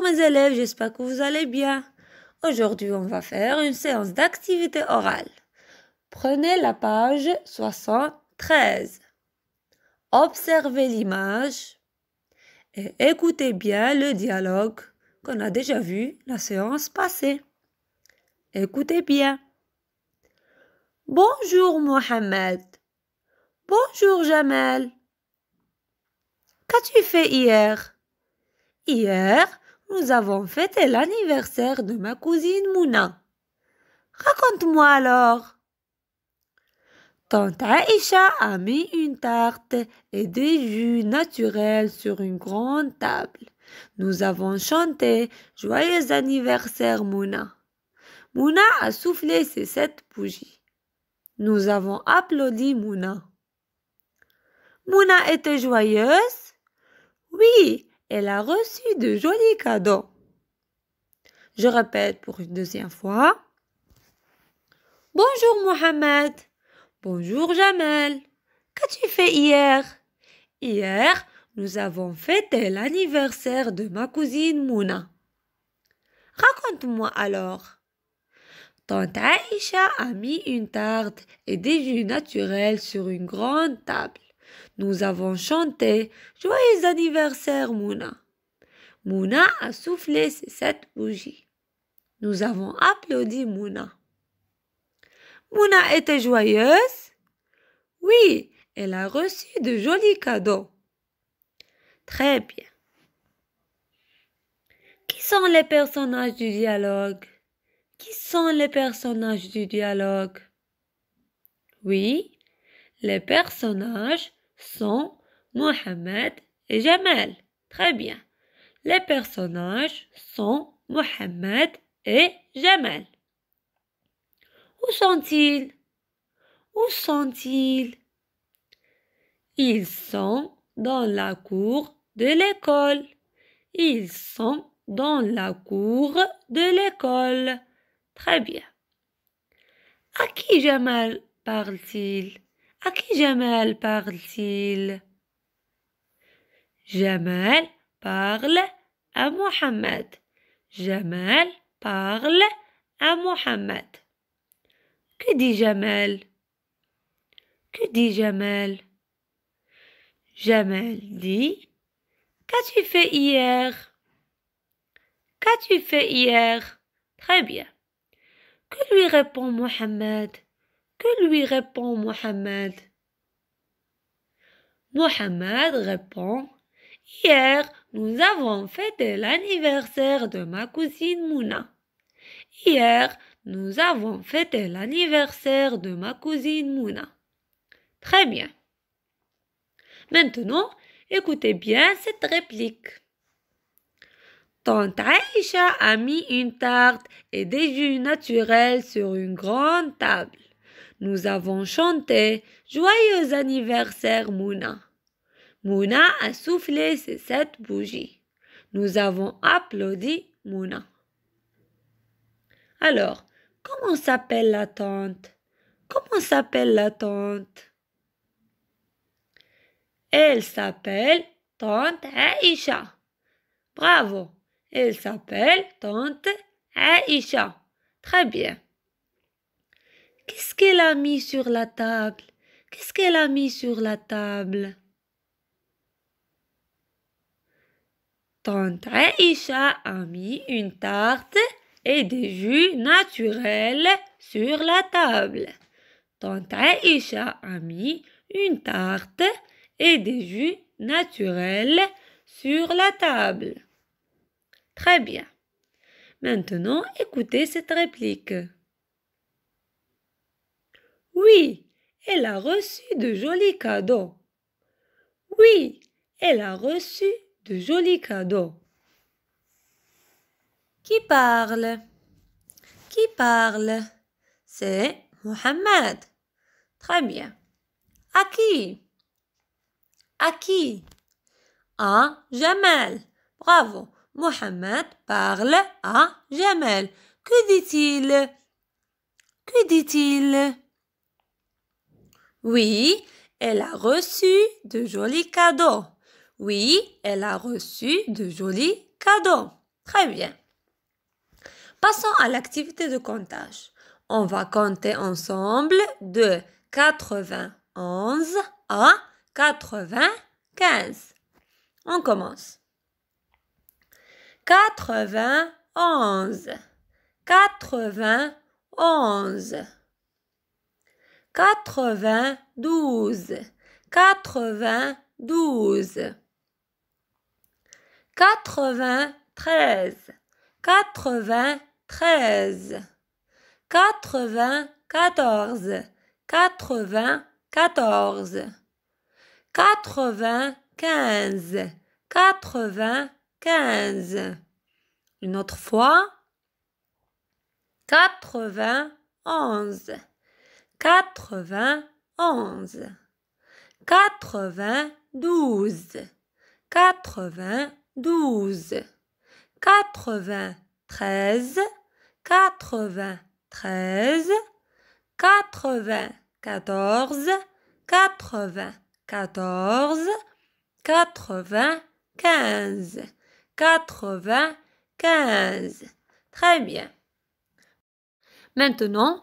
mes élèves, j'espère que vous allez bien. Aujourd'hui, on va faire une séance d'activité orale. Prenez la page 73. Observez l'image et écoutez bien le dialogue qu'on a déjà vu la séance passée. Écoutez bien. Bonjour Mohamed. Bonjour Jamel. Qu'as-tu fait hier Hier, nous avons fêté l'anniversaire de ma cousine Mouna. Raconte-moi alors. Tante Aïcha a mis une tarte et des jus naturels sur une grande table. Nous avons chanté Joyeux anniversaire Mouna. Mouna a soufflé ses sept bougies. Nous avons applaudi Mouna. Mouna était joyeuse Oui, elle a reçu de jolis cadeaux. Je répète pour une deuxième fois. Bonjour Mohamed. Bonjour Jamel. Qu'as-tu fait hier Hier, nous avons fêté l'anniversaire de ma cousine Mouna. Raconte-moi alors. Tante Aïcha a mis une tarte et des jus naturels sur une grande table. Nous avons chanté Joyeux anniversaire, Mouna. Mouna a soufflé ses bougie. bougies. Nous avons applaudi Mouna. Mouna était joyeuse Oui, elle a reçu de jolis cadeaux. Très bien. Qui sont les personnages du dialogue Qui sont les personnages du dialogue Oui, les personnages sont Mohamed et Jamel. Très bien. Les personnages sont Mohamed et Jamel. Où sont-ils Où sont-ils Ils sont dans la cour de l'école. Ils sont dans la cour de l'école. Très bien. À qui Jamal parle-t-il à qui Jamal parle-t-il Jamal parle à Mohammed. Jamal parle à Mohammed. Que dit Jamal Que dit Jamal Jamal dit Qu'as-tu fait hier Qu'as-tu fait hier Très bien. Que lui répond Mohammed que lui répond Mohamed Mohamed répond Hier, nous avons fêté l'anniversaire de ma cousine Mouna. Hier, nous avons fêté l'anniversaire de ma cousine Mouna. Très bien. Maintenant, écoutez bien cette réplique. Tante Aïcha a mis une tarte et des jus naturels sur une grande table nous avons chanté Joyeux anniversaire Mouna. Mouna a soufflé ses sept bougies. Nous avons applaudi Mouna. Alors, comment s'appelle la tante Comment s'appelle la tante Elle s'appelle tante Aïcha. Bravo. Elle s'appelle tante Aïcha. Très bien. Qu'est-ce qu'elle a mis sur la table Qu'est-ce qu'elle a mis sur la table Tante Aïcha a mis une tarte et des jus naturels sur la table. Tante Aïcha a mis une tarte et des jus naturels sur la table. Très bien. Maintenant, écoutez cette réplique. Oui, elle a reçu de jolis cadeaux. Oui, elle a reçu de jolis cadeaux. Qui parle Qui parle C'est Mohamed. Très bien. À qui À qui À Jamal. Bravo. Mohamed parle à Jamel. Que dit-il Que dit-il oui, elle a reçu de jolis cadeaux. Oui, elle a reçu de jolis cadeaux. Très bien. Passons à l'activité de comptage. On va compter ensemble de 91 à 95. On commence. 91 91 quatre-vingt-douze, quatre-vingt-douze, quatre-vingt-treize, quatre-vingt-treize, quatre-vingt-quatorze, quatre-vingt-quatorze, quatre-vingt-quinze, quatre-vingt-quinze. Une autre fois, quatre-vingt-onze quatre-vingt-onze, quatre-vingt-douze, quatre-vingt-douze, quatre-vingt-treize, quatre-vingt-treize, quatre-vingt-quatorze, quatre-vingt-quatorze, quatre-vingt-quinze, quatre-vingt-quinze. Très bien. Maintenant,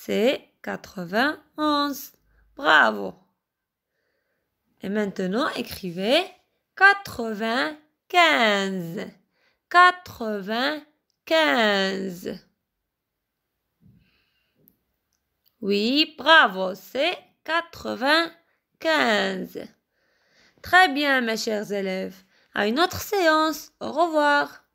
C'est 91. Bravo. Et maintenant, écrivez 95. 95. Oui, bravo, c'est 95. Très bien, mes chers élèves. À une autre séance. Au revoir.